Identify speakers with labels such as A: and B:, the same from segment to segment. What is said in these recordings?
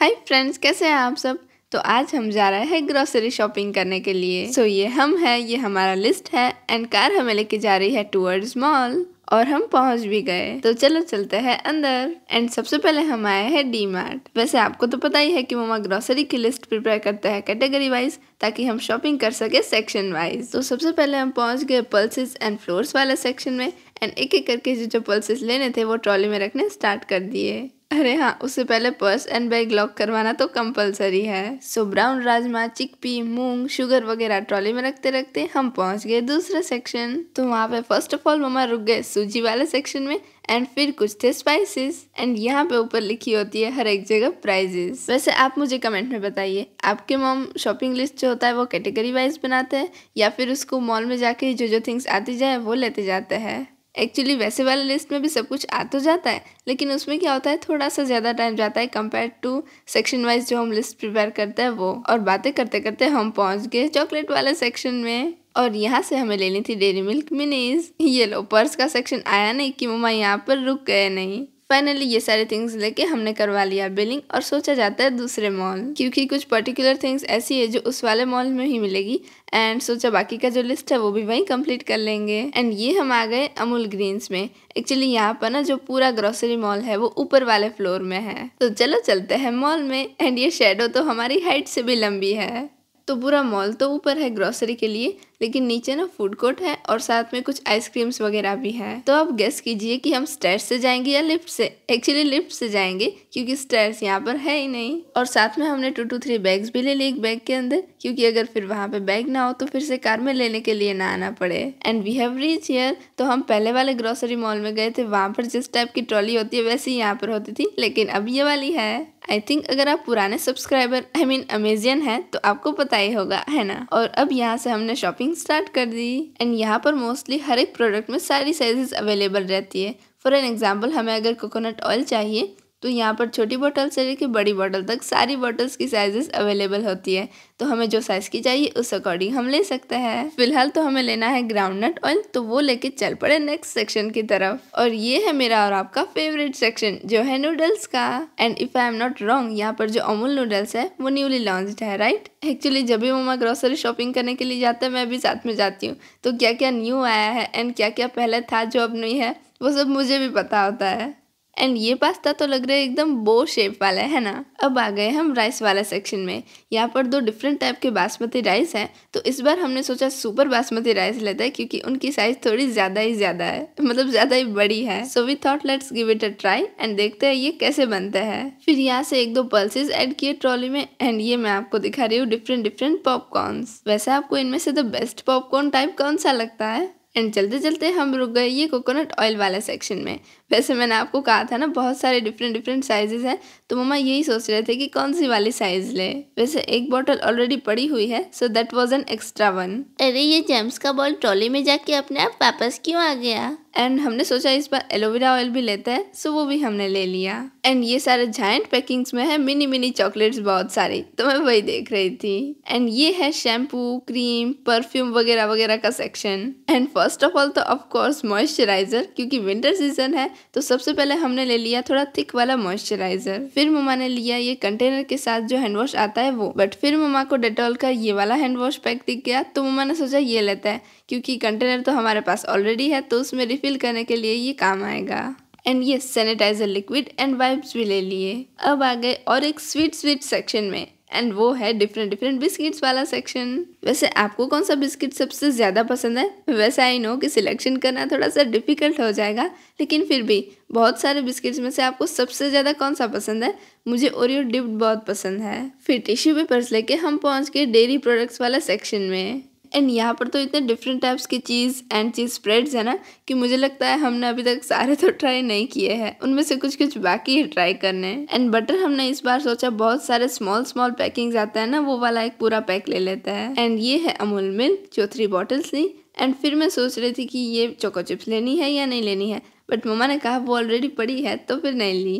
A: hi friends कैसे हैं आप सब तो आज हम जा रहे हैं ग्रोसरी शॉपिंग करने के लिए सो so, ये हम है ये हमारा लिस्ट है एंड कार हमें लेके जा रही है टूवर्ड्स मॉल और हम पहुंच भी गए तो चलो चलते हैं अंदर एंड सबसे पहले हम आए हैं डी मार्ट वैसे आपको तो पता ही है कि ममा ग्रोसरी की लिस्ट प्रिपेयर करते हैं कैटेगरी वाइज ताकि हम शॉपिंग कर सके सेक्शन वाइज तो सबसे पहले हम पहुंच गए पल्सेस एंड फ्लोर्स वाले सेक्शन में एंड एक एक करके जो जो पल्सेस लेने थे वो ट्रॉली में रखने स्टार्ट कर दिए अरे हाँ उससे पहले पर्स एंड बैग लॉक करवाना तो कंपलसरी है so brown rajma chickpea moong sugar वगैरह ट्रॉली में रखते रखते हम पहुंच गए दूसरे सेक्शन तो वहाँ पे फर्स्ट ऑफ ऑल मम्मा रुक गए सूजी वाले सेक्शन में एंड फिर कुछ थे स्पाइसेस एंड यहाँ पे ऊपर लिखी होती है हर एक जगह प्राइजेस वैसे आप मुझे कमेंट में बताइए आपके मॉम शॉपिंग लिस्ट जो होता है वो कैटेगरी वाइज बनाते हैं या फिर उसको मॉल में जाके जो जो थिंग्स आती जाए वो लेते जाते हैं एक्चुअली वैसे वाले लिस्ट में भी सब कुछ आ तो जाता है लेकिन उसमें क्या होता है थोड़ा सा ज़्यादा टाइम जाता है कंपेयर टू सेक्शन वाइज जो हम लिस्ट प्रिपेयर करते हैं वो और बातें करते करते हम पहुंच गए चॉकलेट वाले सेक्शन में और यहाँ से हमें लेनी थी डेरी मिल्क मिनीज ये लो पर्स का सेक्शन आया नहीं कि मम्मा यहाँ पर रुक गए नहीं फाइनली ये सारे थिंग्स लेके हमने करवा लिया बिलिंग और सोचा जाता है दूसरे मॉल क्योंकि कुछ पर्टिकुलर थिंग्स ऐसी है जो उस वाले मॉल में ही मिलेगी एंड सोचा बाकी का जो लिस्ट है वो भी वहीं कंप्लीट कर लेंगे एंड ये हम आ गए अमूल ग्रीन्स में एक्चुअली यहाँ पर ना जो पूरा ग्रोसरी मॉल है वो ऊपर वाले फ्लोर में है तो चलो चलते हैं मॉल में एंड ये शेडो तो हमारी हाइट से भी लंबी है तो पूरा मॉल तो ऊपर है ग्रोसरी के लिए लेकिन नीचे ना फूड कोर्ट है और साथ में कुछ आइसक्रीम्स वगैरह भी है तो आप गेस कीजिए कि हम स्टेयर से जाएंगे या लिफ्ट से एक्चुअली लिफ्ट से जाएंगे क्योंकि स्टेयर्स यहाँ पर है ही नहीं और साथ में हमने टू टू थ्री बैग्स भी ले लिए एक बैग के अंदर क्योंकि अगर फिर वहाँ पे बैग ना हो तो फिर से कार में लेने के लिए ना आना पड़े and we have reach here तो हम पहले वाले ग्रोसरी मॉल में गए थे वहाँ पर जिस टाइप की ट्रॉली होती है वैसी यहाँ पर होती थी लेकिन अब ये वाली है आई थिंक अगर आप पुराने सब्सक्राइबर आई मीन अमेजियन है तो आपको पता ही होगा है ना और अब यहाँ से हमने शॉपिंग शॉपिंग स्टार्ट कर दी एंड यहाँ पर मोस्टली हर एक प्रोडक्ट में सारी साइजेस अवेलेबल रहती है फॉर एन एग्जाम्पल हमें अगर कोकोनट ऑयल चाहिए तो यहाँ पर छोटी बॉटल से लेकर बड़ी बॉटल तक सारी बॉटल्स की साइजेस अवेलेबल होती है तो हमें जो साइज़ की चाहिए उस अकॉर्डिंग हम ले सकते हैं फिलहाल तो हमें लेना है ग्राउंडनट ऑयल तो वो लेके चल पड़े नेक्स्ट सेक्शन की तरफ और ये है मेरा और आपका फेवरेट सेक्शन जो है नूडल्स का and if I am not wrong यहाँ पर जो अमूल नूडल्स है वो न्यूली लॉन्च है राइट एक्चुअली जब भी मम्मा ग्रोसरी शॉपिंग करने के लिए जाते हैं मैं भी साथ में जाती हूँ तो क्या क्या न्यू आया है एंड क्या क्या पहले था जो अब नहीं है वो सब मुझे भी पता होता है एंड ये पास्ता तो लग रहा है एकदम बो शेप वाला है ना अब आ गए हम राइस वाला सेक्शन में यहाँ पर दो डिफरेंट टाइप के बासमती राइस हैं तो इस बार हमने सोचा सुपर बासमती राइस लेते हैं क्योंकि उनकी साइज थोड़ी ज़्यादा ही ज़्यादा है मतलब ज़्यादा ही बड़ी है so we thought let's give it a try and देखते हैं ये कैसे बनता है फिर यहाँ से एक दो पल्सेज एड किए ट्रॉली में एंड ये मैं आपको दिखा रही हूँ डिफरेंट डिफरेंट पॉपकॉर्न वैसे आपको इनमें से द बेस्ट पॉपकॉर्न टाइप कौन सा लगता है एंड चलते चलते हम रुक गए ये कोकोनट ऑयल वाला सेक्शन में वैसे मैंने आपको कहा था ना बहुत सारे डिफरेंट डिफरेंट साइजेस हैं तो मम्मा यही सोच रहे थे कि कौन सी वाली साइज़ ले वैसे एक बॉटल ऑलरेडी पड़ी हुई है so that was an extra one अरे ये जेम्स का बॉल ट्रॉली में जाके अपने आप वापस क्यों आ गया एंड हमने सोचा इस बार एलोवेरा ऑयल भी लेते हैं सो वो भी हमने ले लिया एंड ये सारे जायंट पैकिंग्स में है मिनी मिनी चॉकलेट्स बहुत सारी तो मैं वही देख रही थी एंड ये है शैम्पू क्रीम परफ्यूम वगैरह वगैरह का section and first of all तो ऑफकोर्स मॉइस्चराइजर क्योंकि विंटर सीजन है तो सबसे पहले हमने ले लिया थोड़ा थिक वाला मॉइस्चराइजर फिर ममा ने लिया ये कंटेनर के साथ जो हैंड वॉश आता है वो बट फिर ममा को डेटोल का ये वाला हैंड वॉश पैक दिख गया तो ममा ने सोचा ये लेता है क्योंकि कंटेनर तो हमारे पास ऑलरेडी है तो उसमें रिफ़िल करने के लिए ये काम आएगा एंड ये सैनिटाइजर लिक्विड एंड वाइप्स भी ले लिए अब आ गए और एक स्वीट स्वीट सेक्शन में एंड वो है डिफरेंट डिफरेंट बिस्किट्स वाला सेक्शन वैसे आपको कौन सा बिस्किट सबसे ज़्यादा पसंद है वैसे आई नो कि सिलेक्शन करना थोड़ा सा डिफिकल्ट हो जाएगा लेकिन फिर भी बहुत सारे बिस्किट्स में से आपको सबसे ज़्यादा कौन सा पसंद है मुझे ओरियो डिप्ड बहुत पसंद है फिर टिश्यू पेपर्स लेके हम पहुंच गए डेयरी प्रोडक्ट्स वाला सेक्शन में एंड यहाँ पर तो इतने डिफरेंट टाइप्स की चीज़ एंड चीज़ स्प्रेड्स है ना कि मुझे लगता है हमने अभी तक सारे तो ट्राई नहीं किए हैं उनमें से कुछ कुछ बाकी है ट्राई करने एंड बटर हमने इस बार सोचा बहुत सारे स्मॉल स्मॉल पैकिंग्स आते हैं ना वो वाला एक पूरा पैक ले लेता है एंड ये है अमूल मिल्क जो थ्री बॉटल्स ली एंड फिर मैं सोच रही थी कि ये चोको चिप्स लेनी है या नहीं लेनी है बट मम्मा ने कहा वो ऑलरेडी पड़ी है तो फिर नहीं ली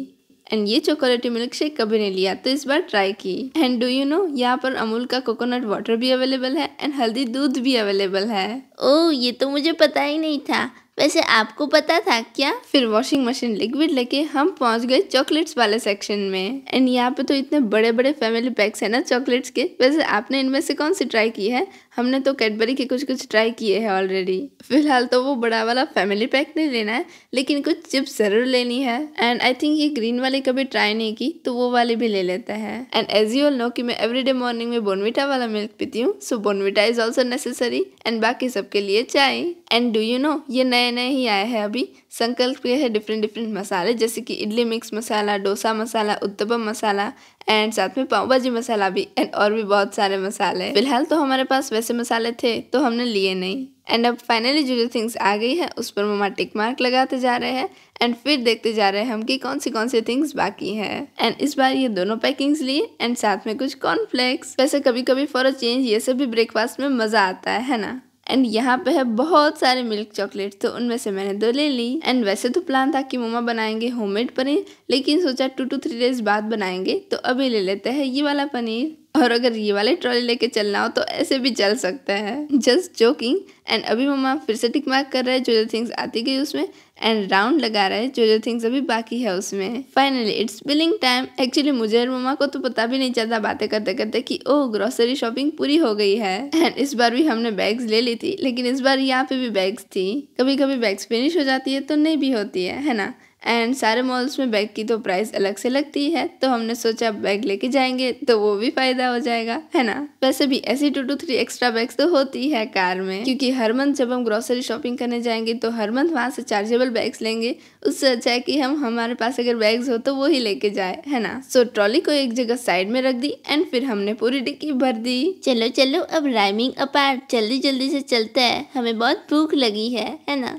A: एंड ये चोकोलेटी मिल्क शेक कभी नहीं लिया तो इस बार ट्राई की एंड डू यू नो यहाँ पर अमूल का कोकोनट वाटर भी अवेलेबल है एंड हल्दी दूध भी अवेलेबल है ओ ये तो मुझे पता ही नहीं था वैसे आपको पता था क्या फिर वॉशिंग मशीन लिक्विड लेके हम पहुंच गए चॉकलेट्स वाले सेक्शन में एंड यहाँ पे तो इतने बड़े बड़े फैमिली पैक्स है ना चॉकलेट्स के वैसे आपने इनमें से कौन सी ट्राई की है हमने तो कैडबरी के कुछ कुछ ट्राई किए हैं ऑलरेडी फिलहाल तो वो बड़ा वाला फैमिली पैक नहीं लेना है लेकिन कुछ चिप्स ज़रूर लेनी है एंड आई थिंक ये ग्रीन वाली कभी ट्राई नहीं की तो वो वाले भी ले लेते हैं and as you all know कि मैं एवरीडे मॉर्निंग में बोनविटा वाला मिल्क पीती हूँ so Bournvita is also necessary and बाकी सबके लिए चाय एंड डू यू नो ये नए नए ही आए हैं अभी संकल्प के है डिफरेंट डिफरेंट मसाले जैसे कि इडली मिक्स मसाला डोसा मसाला उत्तपम मसाला एंड साथ में पाव भाजी मसाला भी एंड और भी बहुत सारे मसाले फिलहाल तो हमारे पास वैसे मसाले थे तो हमने लिए नहीं एंड अब फाइनली जो जो थिंग्स आ गई है उस पर मम्मा टिक मार्क लगाते जा रहे हैं एंड फिर देखते जा रहे हैं हम कि कौन सी कौन सी थिंग्स बाकी हैं एंड इस बार ये दोनों पैकिंग्स लिए एंड साथ में कुछ कॉर्नफ्लेक्स वैसे कभी कभी फॉर अ चेंज ये सब भी ब्रेकफास्ट में मज़ा आता है, है ना एंड यहाँ पे है बहुत सारे मिल्क चॉकलेट तो उनमें से मैंने दो ले ली एंड वैसे तो प्लान था कि मम्मा बनाएंगे होममेड पनीर लेकिन सोचा टू टू थ्री डेज बाद बनाएंगे तो अभी ले लेते हैं ये वाला पनीर और अगर ये वाले ट्रॉली लेके चलना हो तो ऐसे भी चल सकता है जस्ट जोकिंग एंड अभी मम्मा फिर से टिक मार्क कर रहे हैं जो जो थिंग्स आती गई उसमें एंड राउंड लगा रहा है जो जो थिंग्स अभी बाकी है उसमें finally it's billing time actually मुझे और मम्मा को तो पता भी नहीं चलता बातें करते करते कि ओ ग्रोसरी शॉपिंग पूरी हो गई है एंड इस बार भी हमने बैग्स ले ली थी लेकिन इस बार यहाँ पे भी बैग्स थी कभी कभी बैग्स फिनिश हो जाती है तो नहीं भी होती है है ना एंड सारे मॉल्स में बैग की तो प्राइस अलग से लगती है तो हमने सोचा बैग लेके जाएंगे तो वो भी फ़ायदा हो जाएगा है ना वैसे भी ऐसी two two three extra bags तो होती है कार में क्योंकि हर मंथ जब हम ग्रोसरी शॉपिंग करने जाएंगे तो हर मंथ वहाँ से चार्जेबल बैग्स लेंगे उससे अच्छा है कि हम हमारे पास अगर बैग्स हो तो वो ही लेके जाए है ना सो so, ट्रॉली को एक जगह साइड में रख दी एंड फिर हमने पूरी डिक्की भर दी चलो चलो अब राइमिंग अपार्ट जल्दी जल्दी से चलता है हमें बहुत भूख लगी है है ना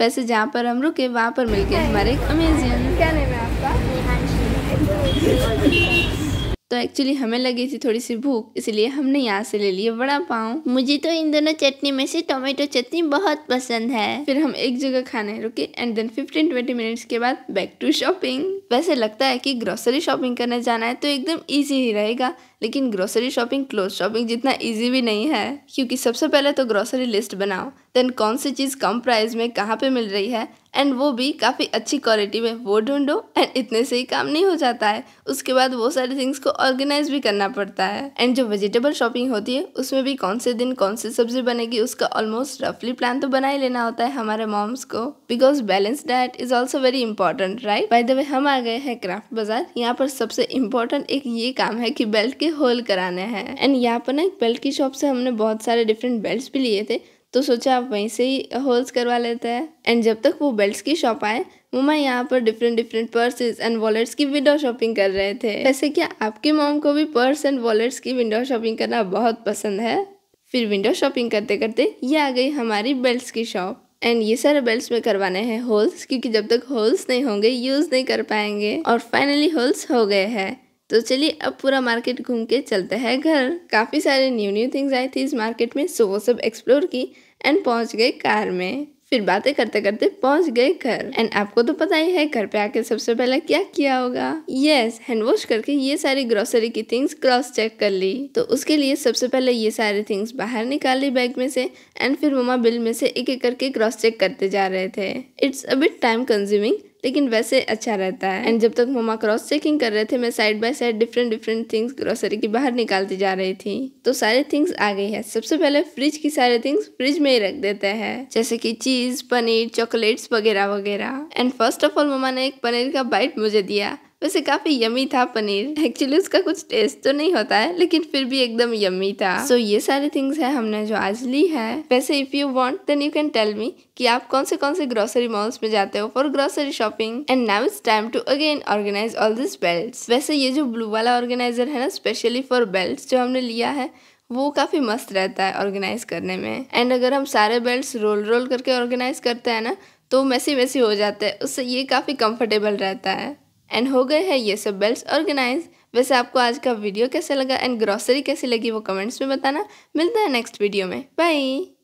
A: वैसे जहाँ पर हम रुके वहाँ पर मिल गए हमारे अमेजियन क्या नाम है आपका तो एक्चुअली हमें लगी थी थोड़ी सी भूख इसलिए हमने यहाँ से ले लिया वड़ा पाव मुझे तो इन दोनों चटनी में से टोमेटो चटनी बहुत पसंद है फिर हम एक जगह खाने रुके एंड देन 15 20 मिनट्स के बाद बैक टू शॉपिंग वैसे लगता है कि ग्रोसरी शॉपिंग करने जाना है तो एकदम ईजी ही रहेगा लेकिन ग्रोसरी शॉपिंग क्लोथ शॉपिंग जितना इजी भी नहीं है क्योंकि सबसे पहले तो ग्रोसरी लिस्ट बनाओ देन कौन सी चीज़ कम प्राइस में कहाँ पे मिल रही है एंड वो भी काफ़ी अच्छी क्वालिटी में वो ढूंढो एंड इतने से ही काम नहीं हो जाता है उसके बाद वो सारी थिंग्स को ऑर्गेनाइज भी करना पड़ता है एंड जो वेजिटेबल शॉपिंग होती है उसमें भी कौन से दिन कौन सी सब्जी बनेगी उसका ऑलमोस्ट रफली प्लान तो बना ही लेना होता है हमारे मॉम्स को because balance diet is also very important right by the way हम आ गए हैं क्राफ्ट बाजार यहाँ पर सबसे इम्पोर्टेंट एक ये काम है कि बेल्ट के होल कराना है एंड यहाँ पर ना एक बेल्ट की शॉप से हमने बहुत सारे डिफरेंट बेल्ट भी लिए थे तो सोचा आप वहीं से ही होल्स करवा लेते हैं एंड जब तक वो बेल्ट की शॉप आए मम्मा यहाँ पर different different purse and wallets की विंडो शॉपिंग कर रहे थे जैसे कि आपके मॉम को भी पर्स एंड वॉलेट्स की विंडो शॉपिंग करना बहुत पसंद है फिर विंडो शॉपिंग करते करते ये आ गई हमारी बेल्ट की शॉप एंड ये सारे बेल्ट में करवाने हैं होल्स क्योंकि जब तक होल्स नहीं होंगे यूज़ नहीं कर पाएंगे और फाइनली होल्स हो गए हैं तो चलिए अब पूरा मार्केट घूम के चलते हैं घर काफ़ी सारे न्यू न्यू थिंग्स आई थी इस मार्केट में सो वो सब एक्सप्लोर की एंड पहुंच गए कार में फिर बातें करते करते पहुंच गए घर एंड आपको तो पता ही है घर पे आके सबसे पहले क्या किया होगा यस yes, हैंड वॉश करके ये सारी ग्रोसरी की थिंग्स क्रॉस चेक कर ली तो उसके लिए सबसे पहले ये सारी थिंग्स बाहर निकाल ली बैग में से एंड फिर ममा बिल में से एक एक करके क्रॉस चेक करते जा रहे थे it's a bit time consuming लेकिन वैसे अच्छा रहता है एंड जब तक मम्मा क्रॉस चेकिंग कर रहे थे मैं side by side different different things grocery की बाहर निकालती जा रही थी तो सारे थिंग्स आ गई है सबसे पहले फ्रिज की सारे थिंग्स फ्रिज में ही रख देते हैं जैसे कि चीज पनीर चॉकलेट्स वगैरह वगैरह and first of all mumma ने एक पनीर का बाइट मुझे दिया वैसे काफ़ी यमी था पनीर एक्चुअली उसका कुछ टेस्ट तो नहीं होता है लेकिन फिर भी एकदम यमी था सो so, ये सारी थिंग्स है हमने जो आज ली है वैसे if you want then you can tell me कि आप कौन से कौन से ग्रोसरी मॉल्स में जाते हो for grocery shopping and now it's time to again organise all this belt वैसे ये जो ब्लू वाला ऑर्गेनाइजर है ना स्पेशली फॉर बेल्ट जो हमने लिया है वो काफ़ी मस्त रहता है ऑर्गेनाइज करने में एंड अगर हम सारे बेल्ट रोल रोल करके ऑर्गेनाइज करते हैं ना तो मैसी मैसी हो जाते हैं उससे ये काफ़ी कंफर्टेबल रहता है एंड हो गए हैं ये सब बेल्ट ऑर्गेनाइज वैसे आपको आज का वीडियो कैसा लगा एंड ग्रॉसरी कैसी लगी वो कमेंट्स में बताना मिलता है नेक्स्ट वीडियो में बाई